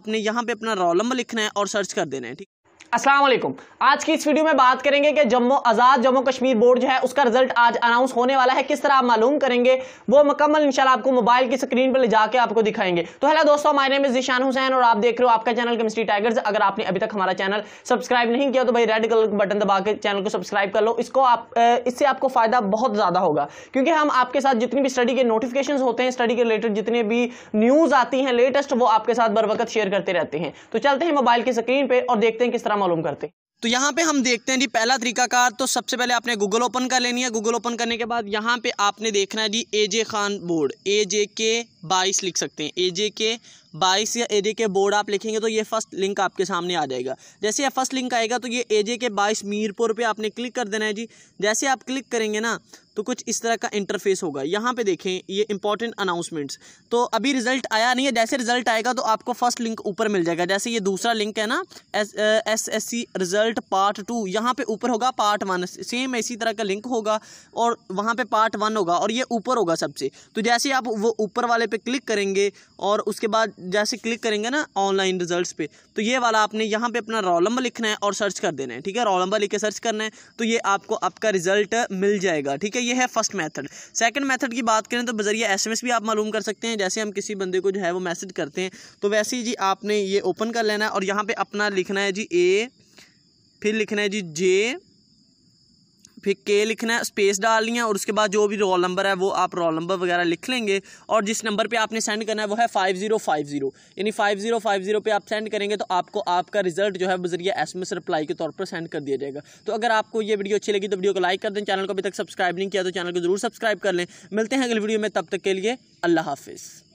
अपने यहाँ पे अपना रोल नंबर लिखना है और सर्च कर देना है ठीक अस्सलाम वालेकुम आज की इस वीडियो में बात करेंगे कि जम्मू आज़ाद जम्मू कश्मीर बोर्ड जो है उसका रिजल्ट आज अनाउंस होने वाला है किस तरह आप मालूम करेंगे वो मुकम्मल इंशाल्लाह आपको मोबाइल की स्क्रीन पर ले जाके आपको दिखाएंगे तो हेलो दोस्तों my name is Zeeshan Hussain और आप देख रहे हो आपका चैनल केमिस्ट्री टाइगर्स अगर आपने अभी तक हमारा चैनल सब्सक्राइब नहीं किया तो भाई रेड कलर बटन दबा के चैनल को सब्सक्राइब कर लो इसको आप इससे आपको फ़ायदा बहुत ज़्यादा होगा क्योंकि हम आपके साथ जितनी भी स्टडी के नोटिफिकेशन होते हैं स्टडी के रिलेटेड जितने भी न्यूज़ आती हैं लेटेस्ट वो आपके साथ बर वक्त शेयर करते रहते हैं तो चलते हैं मोबाइल की स्क्रीन पर और देखते हैं किस तरह मालूम करते तो यहाँ पे हम देखते हैं जी पहला तरीकाकार तो सबसे पहले आपने गूगल ओपन कर लेनी है गूगल ओपन करने के बाद यहाँ पे आपने देखना है जी ए जे खान बोर्ड ए जे के बाईस लिख सकते हैं ए जे के बाईस या ए जे के बोर्ड आप लिखेंगे तो ये फर्स्ट लिंक आपके सामने आ जाएगा जैसे ये फर्स्ट लिंक आएगा तो ये ए जे के बाईस मीरपुर पे आपने क्लिक कर देना है जी जैसे आप क्लिक करेंगे ना तो कुछ इस तरह का इंटरफेस होगा यहाँ पे देखें ये इंपॉर्टेंट अनाउंसमेंट्स तो अभी रिजल्ट आया नहीं है जैसे रिजल्ट आएगा तो आपको फर्स्ट लिंक ऊपर मिल जाएगा जैसे ये दूसरा लिंक है ना S S S C result part two यहाँ पे ऊपर होगा पार्ट वन सेम इसी तरह का लिंक होगा और वहाँ पे पार्ट वन होगा और ये ऊपर होगा सबसे तो जैसे आप वो ऊपर वाले पे क्लिक करेंगे और उसके बाद जैसे क्लिक करेंगे ना ऑनलाइन रिजल्ट्स पे तो ये वाला आपने यहाँ पे अपना रोल नंबर लिखना है और सर्च कर देना है ठीक है रोल नंबर लिख के सर्च करना है तो ये आपको आपका रिजल्ट मिल जाएगा ठीक है ये है फर्स्ट मैथड सेकंड मैथड की बात करें तो बजरिया एस भी आप मालूम कर सकते हैं जैसे हम किसी बंदे को जो है वो मैसेज करते हैं तो वैसे ही जी आपने ये ओपन कर लेना है और यहाँ पर अपना लिखना है जी ए फिर लिखना है जी जे फिर के लिखना है स्पेस डालनी है और उसके बाद जो भी रोल नंबर है वो आप रोल नंबर वगैरह लिख लेंगे और जिस नंबर पे आपने सेंड करना है वो है फाइव ज़ीरो फाइव ज़ीरो यानी फाइव ज़ीरो फाइव ज़ीरो पे आप सेंड करेंगे तो आपको आपका रिजल्ट जो है बजरिया एस एम एस रिप्लाई के तौर पर सेंड कर दिया जाएगा तो अगर आपको ये वीडियो अच्छी लगी तो वीडियो को लाइक कर दें चैनल को अभी तक सब्सक्राइब नहीं किया तो चैनल को जरूर सब्सक्राइब कर लें मिलते हैं अगले वीडियो में तब तक के लिए अल्लाह हाफिज़